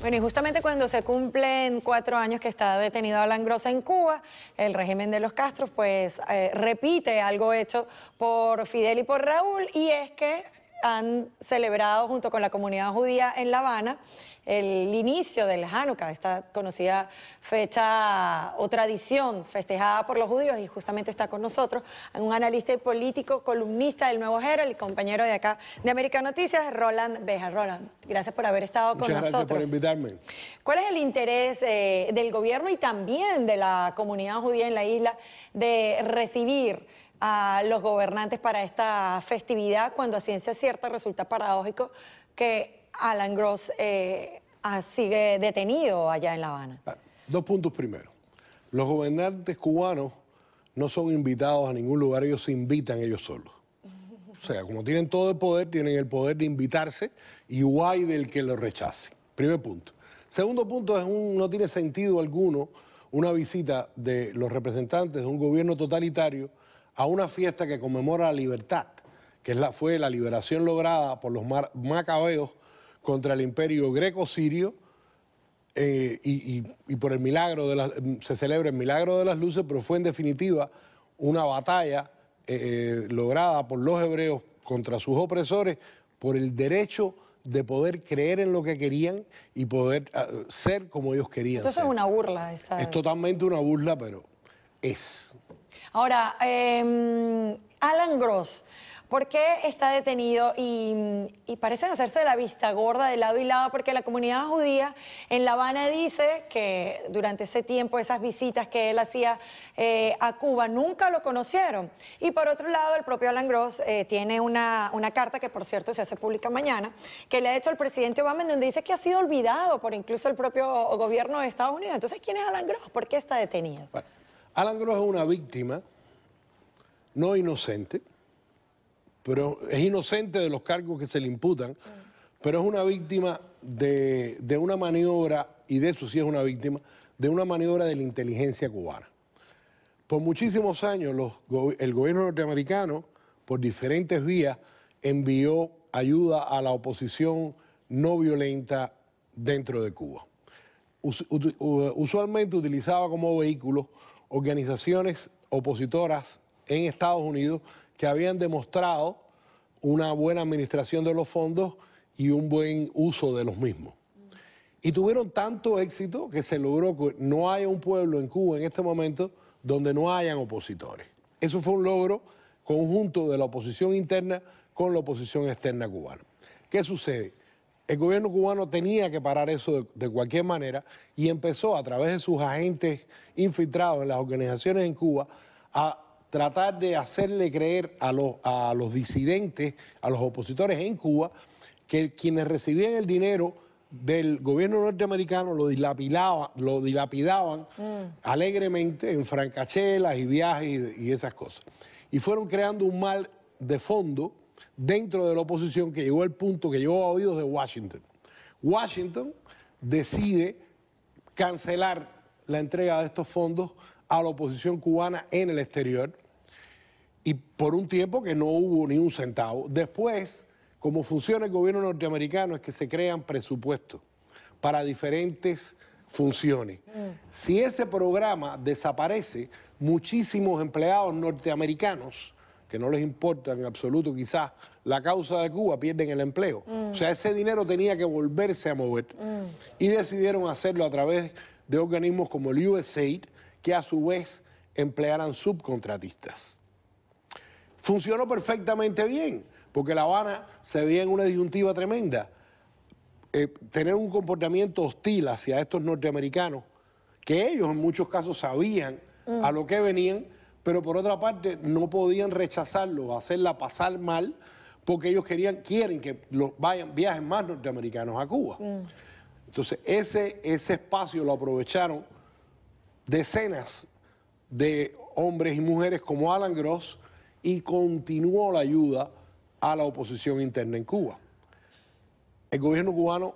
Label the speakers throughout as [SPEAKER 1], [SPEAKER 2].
[SPEAKER 1] Bueno, y justamente cuando se cumplen cuatro años que está detenido Alan Grossa en Cuba, el régimen de los Castros pues eh, repite algo hecho por Fidel y por Raúl y es que han celebrado junto con la comunidad judía en La Habana el inicio del Hanukkah, esta conocida fecha o tradición festejada por los judíos y justamente está con nosotros un analista y político, columnista del Nuevo Herald y compañero de acá de América Noticias, Roland Beja. Roland, gracias por haber estado con nosotros. Gracias por invitarme. ¿Cuál es el interés eh, del gobierno y también de la comunidad judía en la isla de recibir a los gobernantes para esta festividad, cuando a ciencia cierta resulta paradójico que Alan Gross eh, ah, sigue detenido allá en La Habana. Ah,
[SPEAKER 2] dos puntos primero. Los gobernantes cubanos no son invitados a ningún lugar, ellos se invitan ellos solos. O sea, como tienen todo el poder, tienen el poder de invitarse y guay del que lo rechace. Primer punto. Segundo punto, es un, no tiene sentido alguno una visita de los representantes de un gobierno totalitario a una fiesta que conmemora la libertad, que fue la liberación lograda por los macabeos contra el imperio greco-sirio eh, y, por el milagro de mm, se celebra el milagro de las luces, pero fue en definitiva una batalla eh, eh, lograda por los hebreos contra sus opresores por el derecho de poder creer en lo que querían y poder ah, ser como ellos querían. Entonces
[SPEAKER 1] es una burla. Esta... Es
[SPEAKER 2] totalmente una burla, pero es.
[SPEAKER 1] Ahora, em, Alan Gross, ¿por qué está detenido y, parece hacerse la vista gorda de lado y lado? Porque la comunidad judía en La Habana dice que durante ese tiempo, esas visitas que él hacía eh, a Cuba, nunca lo conocieron. Y por otro lado, el propio Alan Gross eh, tiene una, carta que, por cierto, se hace pública mañana, que le ha hecho el presidente Obama, en donde dice que ha sido olvidado por incluso el propio gobierno de Estados Unidos. Entonces, ¿quién es Alan Gross? ¿Por qué está detenido?
[SPEAKER 2] Alan Gross es una víctima, no inocente, pero es inocente de los cargos que se le imputan, pero es una víctima de, una maniobra, y de eso sí es una víctima, de una maniobra de la inteligencia cubana. Por muchísimos años el gobierno norteamericano, por diferentes vías, envió ayuda a la oposición no violenta dentro de Cuba. Usualmente utilizaba como vehículo organizaciones opositoras en Estados Unidos que habían demostrado una buena administración de los fondos y un buen uso de los mismos. Y tuvieron tanto éxito que se logró que no haya un pueblo en Cuba en este momento donde no hayan opositores. Eso fue un logro conjunto de la oposición interna con la oposición externa cubana. ¿Qué sucede? El gobierno cubano tenía que parar eso de, cualquier manera y empezó a través de sus agentes infiltrados en las organizaciones en Cuba a tratar de hacerle creer a los, a los disidentes, a los opositores en Cuba, que quienes recibían el dinero del gobierno norteamericano lo dilapidaban, lo dilapidaban mm. alegremente en francachelas y viajes y esas cosas. Y fueron creando un mal de fondo dentro de la oposición que llegó al punto que llegó a oídos de Washington. Washington decide cancelar la entrega de estos fondos a la oposición cubana en el exterior y por un tiempo que no hubo ni un centavo. Después, como funciona el gobierno norteamericano, es que se crean presupuestos para diferentes funciones. Mm. Si ese programa desaparece, muchísimos empleados norteamericanos que no les importa en absoluto quizás la causa de Cuba, pierden el empleo. O sea, ese dinero tenía que volverse a mover. Y decidieron hacerlo a través de organismos como el USAID, que a su vez emplearan subcontratistas. Funcionó perfectamente bien, porque La Habana se veía en una disyuntiva tremenda. Eh, tener un comportamiento hostil hacia estos norteamericanos, que ellos en muchos casos sabían a lo que venían, pero por otra parte no podían rechazarlo, hacerla pasar mal, porque ellos querían, quieren que vayan, viajen más norteamericanos a Cuba. Mm. Entonces, ese, ese espacio lo aprovecharon decenas de hombres y mujeres como Alan Gross y continuó la ayuda a la oposición interna en Cuba. El gobierno cubano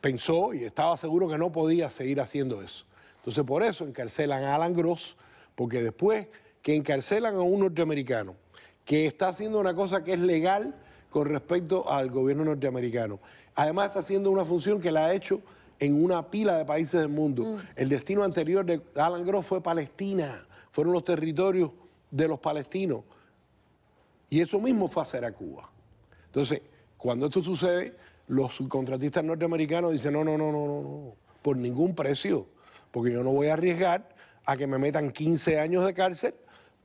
[SPEAKER 2] pensó y estaba seguro que no podía seguir haciendo eso. Entonces, por eso encarcelan a Alan Gross, porque después que encarcelan a un norteamericano que está haciendo una cosa que es legal con respecto al gobierno norteamericano, además está haciendo una función que la ha hecho en una pila de países del mundo. Mm. El destino anterior de Alan Gross fue Palestina, fueron los territorios de los palestinos. Y eso mismo fue hacer a Cuba. Entonces, cuando esto sucede, los subcontratistas norteamericanos dicen, no, no, no, no, no, por ningún precio, porque yo no voy a arriesgar a que me metan 15 años de cárcel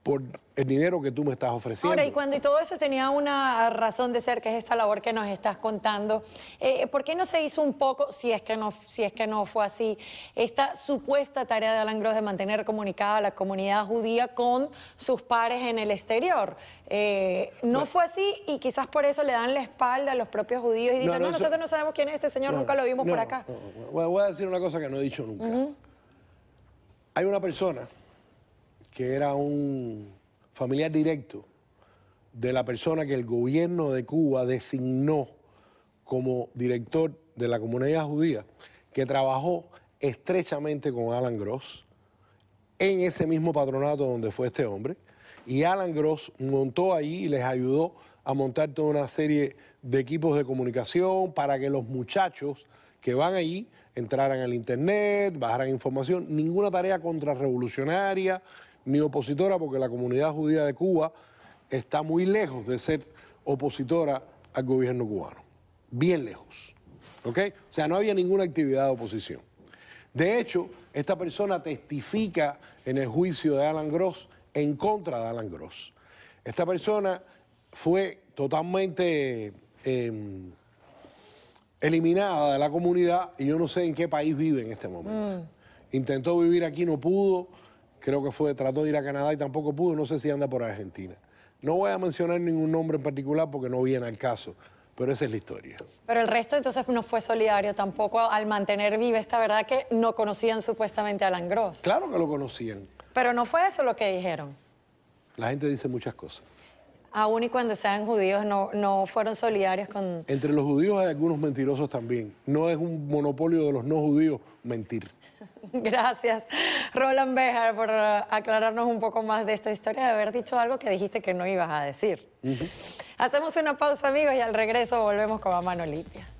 [SPEAKER 2] por el dinero que tú me estás ofreciendo. Ahora, y
[SPEAKER 1] cuando y todo eso tenía una razón de ser, que es esta labor que nos estás contando, eh, ¿por qué no se hizo un poco, si es, que no, si es que no fue así, esta supuesta tarea de Alan Gross de mantener comunicada a la comunidad judía con sus pares en el exterior? Eh, no, fue así y quizás por eso le dan la espalda a los propios judíos y dicen, no, nosotros no sabemos quién es este señor, nunca lo vimos por acá.
[SPEAKER 2] Voy a decir una cosa que no he dicho nunca. Hay una persona que era un familiar directo de la persona que el gobierno de Cuba designó como director de la comunidad judía, que trabajó estrechamente con Alan Gross en ese mismo patronato donde fue este hombre. Y Alan Gross montó ahí y les ayudó a montar toda una serie de equipos de comunicación para que los muchachos que van allí entraran al Internet, bajaran información, ninguna tarea contrarrevolucionaria ni opositora, porque la comunidad judía de Cuba está muy lejos de ser opositora al gobierno cubano, bien lejos. ¿ok? O sea, no había ninguna actividad de oposición. De hecho, esta persona testifica en el juicio de Alan Gross en contra de Alan Gross. Esta persona fue totalmente... Em, eliminada de la comunidad y yo no sé en qué país vive en este momento. Mm. Intentó vivir aquí, no pudo, creo que fue, trató de ir a Canadá y tampoco pudo, no sé si anda por Argentina. No voy a mencionar ningún nombre en particular porque no viene al caso, pero esa es la historia.
[SPEAKER 1] Pero el resto entonces no fue solidario tampoco al mantener viva esta verdad que no conocían supuestamente a Langros. Claro
[SPEAKER 2] que lo conocían.
[SPEAKER 1] Pero no fue eso lo que dijeron.
[SPEAKER 2] La gente dice muchas cosas
[SPEAKER 1] aún y cuando sean judíos, no, no fueron solidarios con...
[SPEAKER 2] Entre los judíos hay algunos mentirosos también. No es un monopolio de los no judíos mentir.
[SPEAKER 1] Gracias, Roland Bejar, por aclararnos un poco más de esta historia, de haber dicho algo que dijiste que no ibas a decir. Hacemos una pausa, amigos, y al regreso volvemos con mano Limpia.